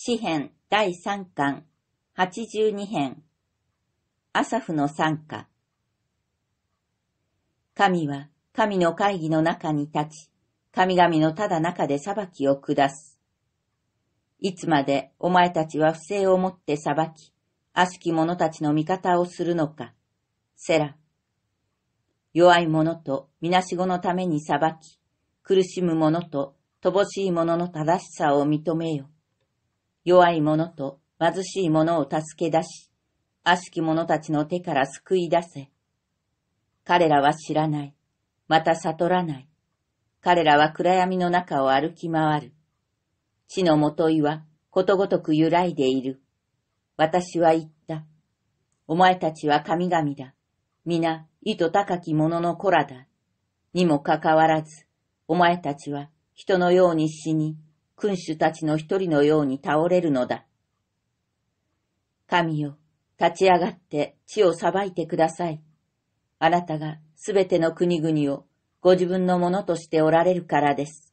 詩編第三巻、八十二編。アサフの参加。神は神の会議の中に立ち、神々のただ中で裁きを下す。いつまでお前たちは不正をもって裁き、悪しき者たちの味方をするのか。セラ。弱い者とみなしごのために裁き、苦しむ者と乏しい者の正しさを認めよ。弱い者と貧しい者を助け出し、悪しき者たちの手から救い出せ。彼らは知らない。また悟らない。彼らは暗闇の中を歩き回る。地のもといはことごとく揺らいでいる。私は言った。お前たちは神々だ。皆、意図高き者の子らだ。にもかかわらず、お前たちは人のように死に、君主たちの一人のように倒れるのだ。神よ、立ち上がって地を裁いてください。あなたがすべての国々をご自分のものとしておられるからです。